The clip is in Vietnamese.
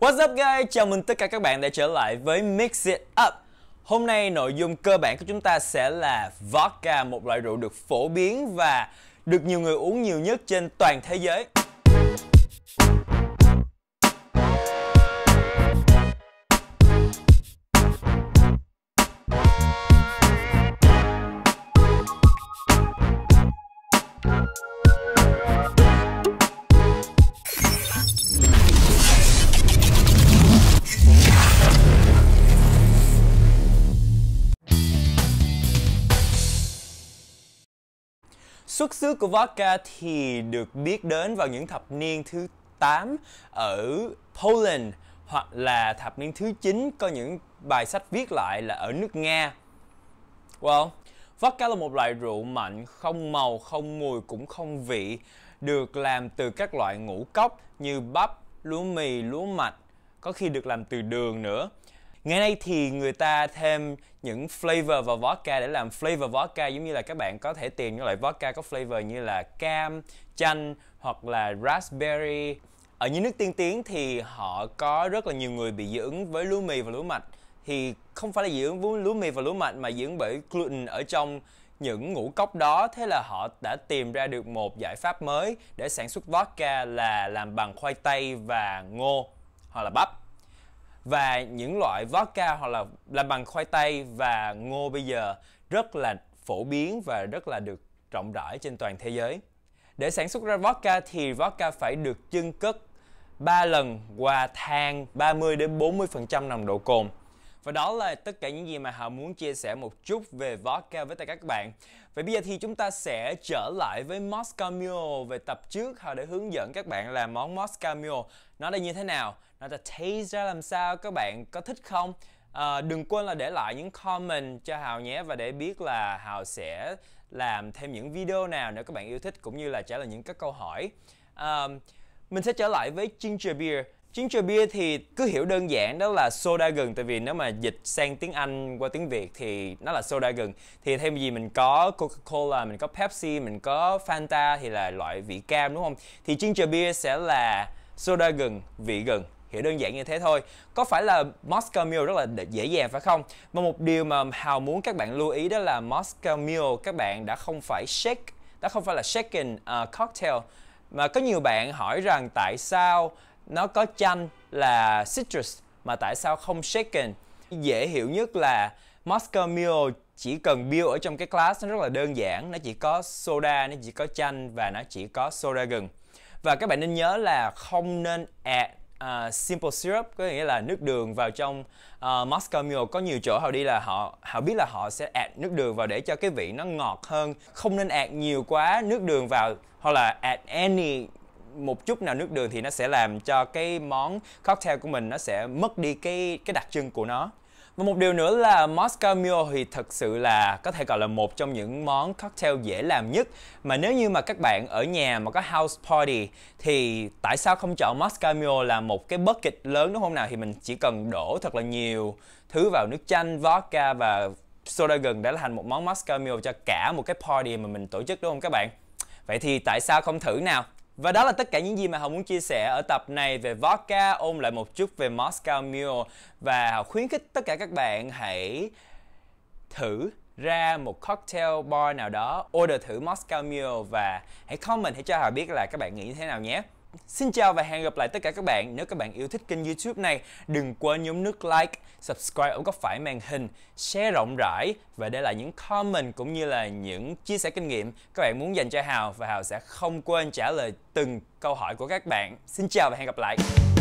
What's up guys? Chào mừng tất cả các bạn đã trở lại với Mix It Up. Hôm nay nội dung cơ bản của chúng ta sẽ là vodka, một loại rượu được phổ biến và được nhiều người uống nhiều nhất trên toàn thế giới. Xuất xứ của vodka thì được biết đến vào những thập niên thứ 8 ở Poland hoặc là thập niên thứ 9 có những bài sách viết lại là ở nước Nga. Well, vodka là một loại rượu mạnh không màu, không mùi cũng không vị, được làm từ các loại ngũ cốc như bắp, lúa mì, lúa mạch, có khi được làm từ đường nữa ngày nay thì người ta thêm những flavor vào vodka để làm flavor vodka giống như là các bạn có thể tìm những loại vodka có flavor như là cam, chanh hoặc là raspberry. Ở những nước tiên tiến thì họ có rất là nhiều người bị dị ứng với lúa mì và lúa mạch thì không phải là dị ứng với lúa mì và lúa mạch mà dị ứng bởi gluten ở trong những ngũ cốc đó thế là họ đã tìm ra được một giải pháp mới để sản xuất vodka là làm bằng khoai tây và ngô hoặc là bắp và những loại vodka hoặc là làm bằng khoai tây và ngô bây giờ rất là phổ biến và rất là được rộng rãi trên toàn thế giới. Để sản xuất ra vodka thì vodka phải được chưng cất 3 lần qua than 30 đến 40% nồng độ cồn. Và đó là tất cả những gì mà Hảo muốn chia sẻ một chút về vodka với tất cả các bạn Vậy bây giờ thì chúng ta sẽ trở lại với Moscow Mule Về tập trước Hảo đã hướng dẫn các bạn làm món Moscow Mule Nó là như thế nào? Nó là taste ra làm sao? Các bạn có thích không? À, đừng quên là để lại những comment cho Hào nhé và để biết là Hào sẽ làm thêm những video nào nếu các bạn yêu thích cũng như là trả lời những các câu hỏi. À, mình sẽ trở lại với ginger beer Chiến trà bia thì cứ hiểu đơn giản đó là soda gừng Tại vì nếu mà dịch sang tiếng Anh qua tiếng Việt thì nó là soda gừng Thì thêm gì mình có Coca-Cola, mình có Pepsi, mình có Fanta thì là loại vị cam đúng không? Thì chiến trà bia sẽ là soda gừng, vị gừng hiểu đơn giản như thế thôi có phải là Moscow Mule rất là dễ dàng phải không mà một điều mà Hào muốn các bạn lưu ý đó là Moscow Mule các bạn đã không phải shake đã không phải là shaken uh, à, cocktail mà có nhiều bạn hỏi rằng tại sao nó có chanh là citrus mà tại sao không shaken dễ hiểu nhất là Moscow Mule chỉ cần build ở trong cái class nó rất là đơn giản nó chỉ có soda nó chỉ có chanh và nó chỉ có soda gừng và các bạn nên nhớ là không nên add uh, simple syrup có nghĩa là nước đường vào trong uh, Moscow Mule có nhiều chỗ họ đi là họ họ biết là họ sẽ add nước đường vào để cho cái vị nó ngọt hơn không nên add nhiều quá nước đường vào hoặc là add any một chút nào nước đường thì nó sẽ làm cho cái món cocktail của mình nó sẽ mất đi cái cái đặc trưng của nó và một điều nữa là Moscow Mule thì thật sự là có thể gọi là một trong những món cocktail dễ làm nhất mà nếu như mà các bạn ở nhà mà có house party thì tại sao không chọn Moscow Mule là một cái bucket lớn đúng không nào thì mình chỉ cần đổ thật là nhiều thứ vào nước chanh, vodka và soda gừng đã thành một món Moscow Mule cho cả một cái party mà mình tổ chức đúng không các bạn? Vậy thì tại sao không thử nào? Và đó là tất cả những gì mà Hậu muốn chia sẻ ở tập này về vodka, ôm lại một chút về Moscow Mule và khuyến khích tất cả các bạn hãy thử ra một cocktail bar nào đó, order thử Moscow Mule và hãy comment hãy cho Hậu biết là các bạn nghĩ thế nào nhé. Xin chào và hẹn gặp lại tất cả các bạn. Nếu các bạn yêu thích kênh YouTube này, đừng quên nhấn nút like, subscribe ở góc phải màn hình, share rộng rãi và để lại những comment cũng như là những chia sẻ kinh nghiệm các bạn muốn dành cho Hào và Hào sẽ không quên trả lời từng câu hỏi của các bạn. Xin chào và hẹn gặp lại.